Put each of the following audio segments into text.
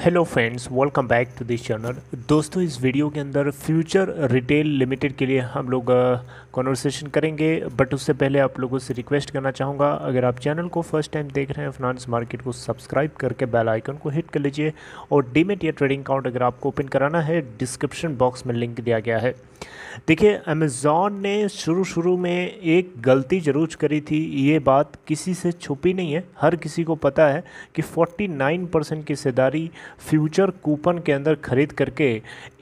Hello friends welcome back to this channel दोस्तों इस video के अंदर फ्यूचर रिटेल लिमिटेड के लिए हम लोग कॉन्वर्सेशन करेंगे बट उससे पहले आप लोगों से रिक्वेस्ट करना चाहूँगा अगर आप चैनल को फर्स्ट टाइम देख रहे हैं फिनांस मार्केट को सब्सक्राइब करके बेल आइकन को हिट कर लीजिए और डीमेट या ट्रेडिंग अकाउंट अगर आपको ओपन कराना है डिस्क्रिप्शन बॉक्स में लिंक दिया गया है देखिए अमेज़ॉन ने शुरू शुरू में एक गलती जरूर करी थी ये बात किसी से छुपी नहीं है हर किसी को पता है कि नाइन परसेंट की हिस्सेदारी फ्यूचर कूपन के अंदर खरीद करके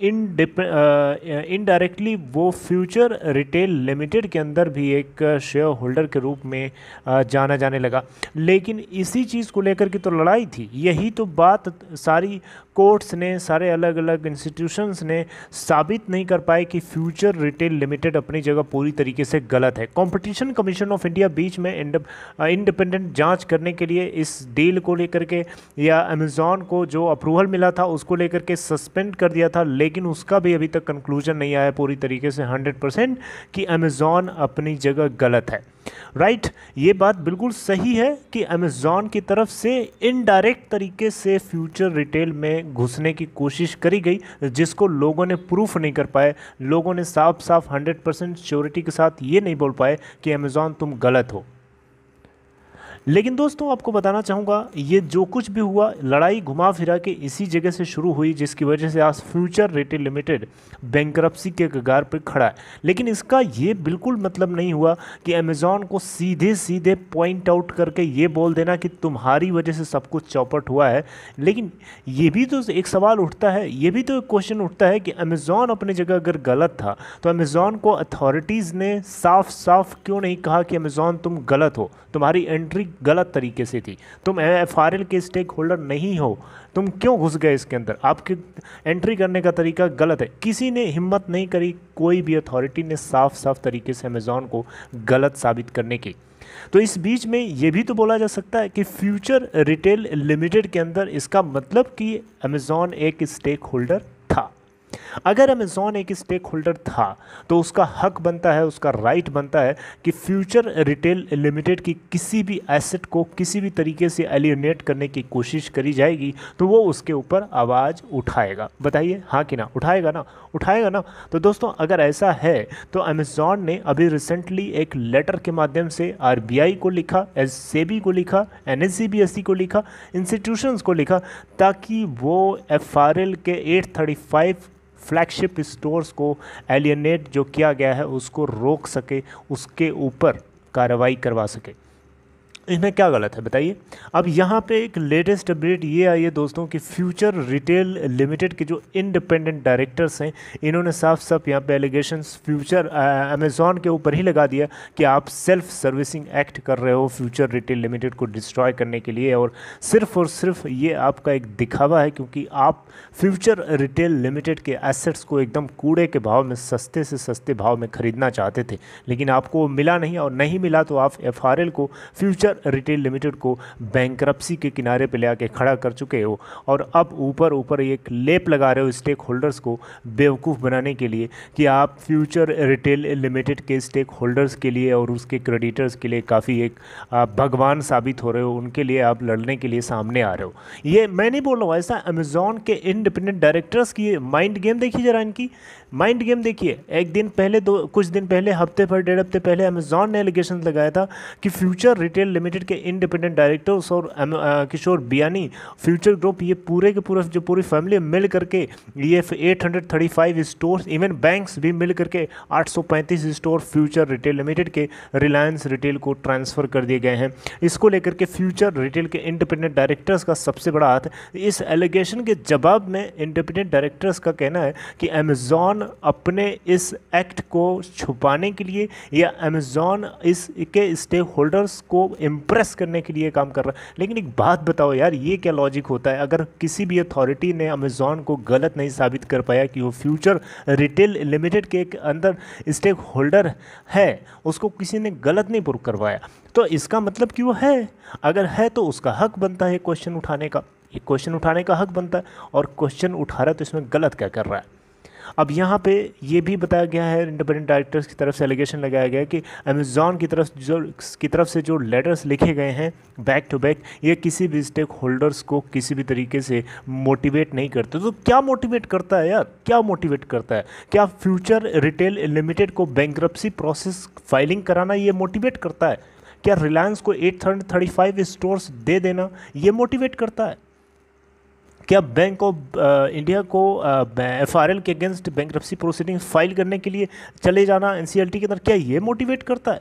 इन इनडायरेक्टली वो फ्यूचर रिटेल लिमिटेड के अंदर भी एक शेयर होल्डर के रूप में जाना जाने लगा लेकिन इसी चीज़ को लेकर की तो लड़ाई थी यही तो बात सारी कोर्ट्स ने सारे अलग अलग इंस्टीट्यूशंस ने साबित नहीं कर पाए कि फ्यूचर रिटेल लिमिटेड अपनी जगह पूरी तरीके से गलत है कंपटीशन कमीशन ऑफ इंडिया बीच में इंडिपेंडेंट जांच करने के लिए इस डील को लेकर के या अमेजोन को जो अप्रूवल मिला था उसको लेकर के सस्पेंड कर दिया था लेकिन उसका भी अभी तक कंक्लूजन नहीं आया पूरी तरीके से हंड्रेड परसेंट कि अमेज़ॉन अपनी जगह गलत है राइट right? ये बात बिल्कुल सही है कि अमेज़ॉन की तरफ से इनडायरेक्ट तरीके से फ्यूचर रिटेल में घुसने की कोशिश करी गई जिसको लोगों ने प्रूफ नहीं कर पाए लोगों ने साफ साफ हंड्रेड परसेंट श्योरिटी के साथ ये नहीं बोल पाए कि अमेज़ॉन तुम गलत हो लेकिन दोस्तों आपको बताना चाहूँगा ये जो कुछ भी हुआ लड़ाई घुमा फिरा के इसी जगह से शुरू हुई जिसकी वजह से आज फ्यूचर रेटे लिमिटेड बैंक्रप्सी के कगार पर खड़ा है लेकिन इसका ये बिल्कुल मतलब नहीं हुआ कि अमेज़ॉन को सीधे सीधे पॉइंट आउट करके ये बोल देना कि तुम्हारी वजह से सब कुछ चौपट हुआ है लेकिन ये भी तो एक सवाल उठता है ये भी तो एक क्वेश्चन उठता है कि अमेजोन अपने जगह अगर गलत था तो अमेजोन को अथॉरिटीज़ ने साफ साफ क्यों नहीं कहा कि अमेज़ोन तुम गलत हो तुम्हारी एंट्री गलत तरीके से थी तुम एफ आर एल के स्टेक होल्डर नहीं हो तुम क्यों घुस गए इसके अंदर आपके एंट्री करने का तरीका गलत है किसी ने हिम्मत नहीं करी कोई भी अथॉरिटी ने साफ साफ तरीके से अमेजोन को गलत साबित करने की तो इस बीच में ये भी तो बोला जा सकता है कि फ्यूचर रिटेल लिमिटेड के अंदर इसका मतलब कि अमेज़ॉन एक स्टेक होल्डर अगर अमेज़ॉन एक स्टेक होल्डर था तो उसका हक बनता है उसका राइट बनता है कि फ्यूचर रिटेल लिमिटेड की किसी भी एसेट को किसी भी तरीके से एलिनेट करने की कोशिश करी जाएगी तो वो उसके ऊपर आवाज़ उठाएगा बताइए हाँ कि ना उठाएगा ना उठाएगा ना तो दोस्तों अगर ऐसा है तो अमेज़ॉन ने अभी रिसेंटली एक लेटर के माध्यम से आर को लिखा एस को लिखा एन e को लिखा इंस्टीट्यूशन को लिखा ताकि वो एफ के एट फ्लैगशिप स्टोर्स को एलियनेट जो किया गया है उसको रोक सके उसके ऊपर कार्रवाई करवा सके इसमें क्या गलत है बताइए अब यहाँ पे एक लेटेस्ट अपडेट ये आई है दोस्तों कि फ्यूचर रिटेल लिमिटेड के जो इंडिपेंडेंट डायरेक्टर्स हैं इन्होंने साफ साफ यहाँ पे एलिगेशन फ्यूचर अमेज़ॉन के ऊपर ही लगा दिया कि आप सेल्फ सर्विसिंग एक्ट कर रहे हो फ्यूचर रिटेल लिमिटेड को डिस्ट्रॉय करने के लिए और सिर्फ और सिर्फ ये आपका एक दिखावा है क्योंकि आप फ्यूचर रिटेल लिमिटेड के एसेट्स को एकदम कूड़े के भाव में सस्ते से सस्ते भाव में ख़रीदना चाहते थे लेकिन आपको मिला नहीं और नहीं मिला तो आप एफ को फ्यूचर रिटेल लिमिटेड को बैंक्रप्सी के किनारे पर ले खड़ा कर चुके हो और अब ऊपर ऊपर एक लेप लगा रहे हो स्टेक होल्डर्स को बेवकूफ़ बनाने के लिए कि आप फ्यूचर रिटेल लिमिटेड के स्टेक होल्डर्स के लिए और उसके क्रेडिटर्स के लिए काफ़ी एक भगवान साबित हो रहे हो उनके लिए आप लड़ने के लिए सामने आ रहे हो ये मैं नहीं बोल रहा हूँ ऐसा अमेजोन के इंडिपेंडेंट डायरेक्टर्स की माइंड गेम देखिए जरा इनकी माइंड गेम देखिए एक दिन पहले दो कुछ दिन पहले हफ्ते पर डेढ़ हफ्ते पहले अमेजॉन ने एलिगेशन लगाया था कि फ्यूचर रिटेल लिमिटेड के इंडिपेंडेंट डायरेक्टर्स और किशोर बियानी फ्यूचर ग्रुप ये पूरे के पूरे जो पूरी फैमिली मिल करके ये eight hundred thirty five store even banks भी मिल करके आठ सौ पैंतीस स्टोर फ्यूचर रिटेल लिमिटेड के रिलायंस रिटेल को ट्रांसफ़र कर दिए गए हैं इसको लेकर के फ्यूचर रिटेल के इंडिपेंडेंट डायरेक्टर्स का सबसे बड़ा हाथ इस एलिगेशन के जवाब में इंडिपेंडेंट डायरेक्टर्स का कहना है कि अमेजॉन अमेज़ॉन अपने इस एक्ट को छुपाने के लिए या अमेज़ॉन इस के स्टेक होल्डर्स को इम्प्रेस करने के लिए काम कर रहा है लेकिन एक बात बताओ यार ये क्या लॉजिक होता है अगर किसी भी अथॉरिटी ने अमेज़ॉन को गलत नहीं साबित कर पाया कि वो फ्यूचर रिटेल लिमिटेड के अंदर स्टेक होल्डर है उसको किसी ने गलत नहीं प्रूव करवाया तो इसका मतलब कि वो है अगर है तो उसका हक बनता है क्वेश्चन उठाने का क्वेश्चन उठाने का हक बनता है और क्वेश्चन उठा रहा है तो इसमें गलत क्या कर रहा है अब यहाँ पे ये भी बताया गया है इंडिपेंडेंट डायरेक्टर्स की तरफ से एलिगेशन लगाया गया है कि अमेज़ॉन की तरफ जो की तरफ से जो लेटर्स लिखे गए हैं बैक टू बैक ये किसी भी स्टेक होल्डर्स को किसी भी तरीके से मोटिवेट नहीं करते तो क्या मोटिवेट करता है यार क्या मोटिवेट करता है क्या फ्यूचर रिटेल लिमिटेड को बैंक्रप्सी प्रोसेस फाइलिंग कराना ये मोटिवेट करता है क्या रिलायंस को eight hundred thirty five stores दे देना ये मोटिवेट करता है क्या बैंक ऑफ इंडिया को एफ आर एल के अगेंस्ट बैंक प्रोसीडिंग फाइल करने के लिए चले जाना एन सी एल टी के अंदर क्या ये मोटिवेट करता है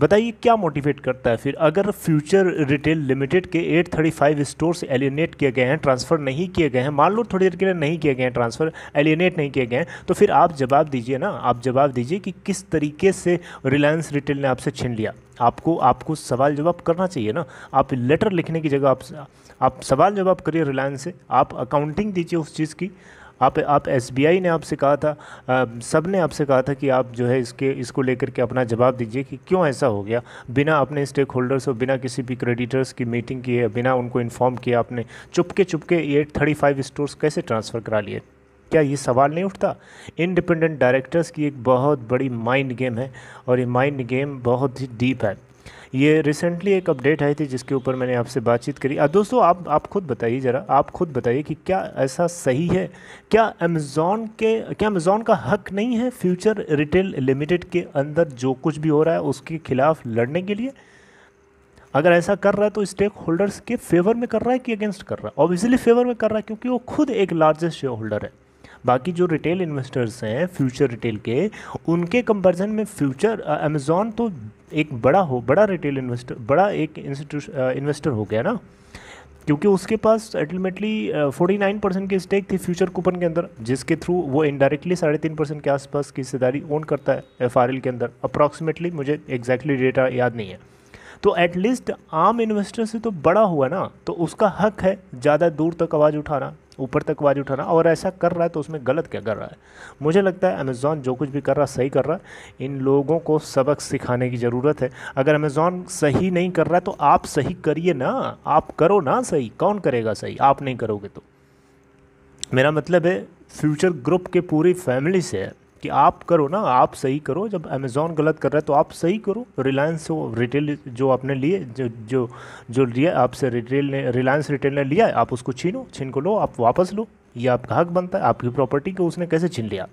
बताइए क्या मोटिवेट करता है फिर अगर फ्यूचर रिटेल लिमिटेड के 835 स्टोर स्टोर्स एलिनेट किए गए हैं ट्रांसफ़र नहीं किए गए हैं मान लो थोड़ी देर के लिए नहीं किए गए हैं ट्रांसफ़र एलिनेट नहीं किए गए हैं तो फिर आप जवाब दीजिए ना आप जवाब दीजिए कि किस तरीके से रिलायंस रिटेल ने आपसे छीन लिया आपको आपको सवाल जवाब करना चाहिए ना आप लेटर लिखने की जगह आप आप सवाल जवाब करिए रिलायंस से आप अकाउंटिंग दीजिए उस चीज़ की आप आप एसबीआई ने आपसे कहा था आ, सब ने आपसे कहा था कि आप जो है इसके इसको लेकर के अपना जवाब दीजिए कि क्यों ऐसा हो गया बिना अपने स्टेक होल्डर्स और बिना किसी भी क्रेडिटर्स की मीटिंग की है बिना उनको इन्फॉर्म किया आपने चुपके चुपके ये थर्टी फाइव स्टोर्स कैसे ट्रांसफ़र करा लिए क्या ये सवाल नहीं उठता इंडिपेंडेंट डायरेक्टर्स की एक बहुत बड़ी माइंड गेम है और ये माइंड गेम बहुत ही डीप है ये रिसेंटली एक अपडेट आई थी जिसके ऊपर मैंने आपसे बातचीत करी दोस्तों आप आप खुद बताइए ज़रा आप खुद बताइए कि क्या ऐसा सही है क्या अमेजोन के क्या अमेजोन का हक नहीं है फ्यूचर रिटेल लिमिटेड के अंदर जो कुछ भी हो रहा है उसके खिलाफ लड़ने के लिए अगर ऐसा कर रहा है तो स्टेक होल्डर्स के फेवर में कर रहा है कि अगेंस्ट कर रहा है ऑब्वियसली फेवर में कर रहा है क्योंकि वो खुद एक लार्जेस्ट शेयर होल्डर है बाकी जो रिटेल इन्वेस्टर्स हैं फ्यूचर रिटेल के उनके कंपेरिजन में फ्यूचर अमेजोन तो एक बड़ा हो बड़ा रिटेल इन्वेस्टर बड़ा एक इन्वेस्टर हो गया ना क्योंकि उसके पास अल्टीमेटली फोर्टी नाइन परसेंट की स्टेक थी फ्यूचर कूपन के अंदर जिसके थ्रू वो इनडायरेक्टली साढ़े तीन परसेंट के आसपास की हिस्सेदारी ओन करता है एफ के अंदर अप्रॉक्सीमेटली मुझे एग्जैक्टली exactly डेटा याद नहीं है तो एटलीस्ट आम इन्वेस्टर से तो बड़ा हुआ ना तो उसका हक है ज़्यादा दूर तक आवाज़ उठाना ऊपर तक आवाज़ उठाना और ऐसा कर रहा है तो उसमें गलत क्या कर रहा है मुझे लगता है अमेज़ॉन जो कुछ भी कर रहा है सही कर रहा है इन लोगों को सबक सिखाने की ज़रूरत है अगर अमेज़ॉन सही नहीं कर रहा है तो आप सही करिए ना आप करो ना सही कौन करेगा सही आप नहीं करोगे तो मेरा मतलब है फ्यूचर ग्रुप के पूरी फैमिली से है कि आप करो ना आप सही करो जब अमेज़ोन गलत कर रहा है तो आप सही करो रिलायंस रिटेल जो आपने लिए जो जो जो लिया आपसे रिटेल ने रिलायंस रिटेल ने लिया आप उसको छीनो छीन को लो आप वापस लो ये आपका हक बनता है आपकी प्रॉपर्टी को उसने कैसे छीन लिया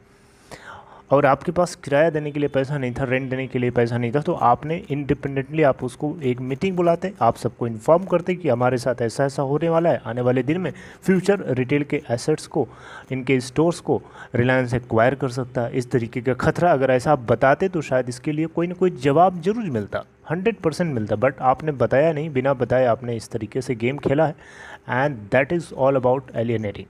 और आपके पास किराया देने के लिए पैसा नहीं था रेंट देने के लिए पैसा नहीं था तो आपने इंडिपेंडेंटली आप उसको एक मीटिंग बुलाते आप सबको इन्फॉर्म करते कि हमारे साथ ऐसा ऐसा होने वाला है आने वाले दिन में फ्यूचर रिटेल के एसेट्स को इनके स्टोर्स को रिलायंस एक्वायर कर सकता है इस तरीके का खतरा अगर ऐसा आप बताते तो शायद इसके लिए कोई ना कोई जवाब जरूर मिलता हंड्रेड परसेंट मिलता बट आपने बताया नहीं बिना बताए आपने इस तरीके से गेम खेला है and that is all about alienating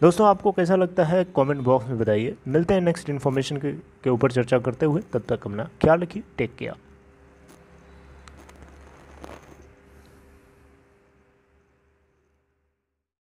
दोस्तों आपको कैसा लगता है कमेंट बॉक्स में बताइए मिलते हैं नेक्स्ट इन्फॉर्मेशन के ऊपर चर्चा करते हुए तब तक अपना ख्याल रखिए टेक केयर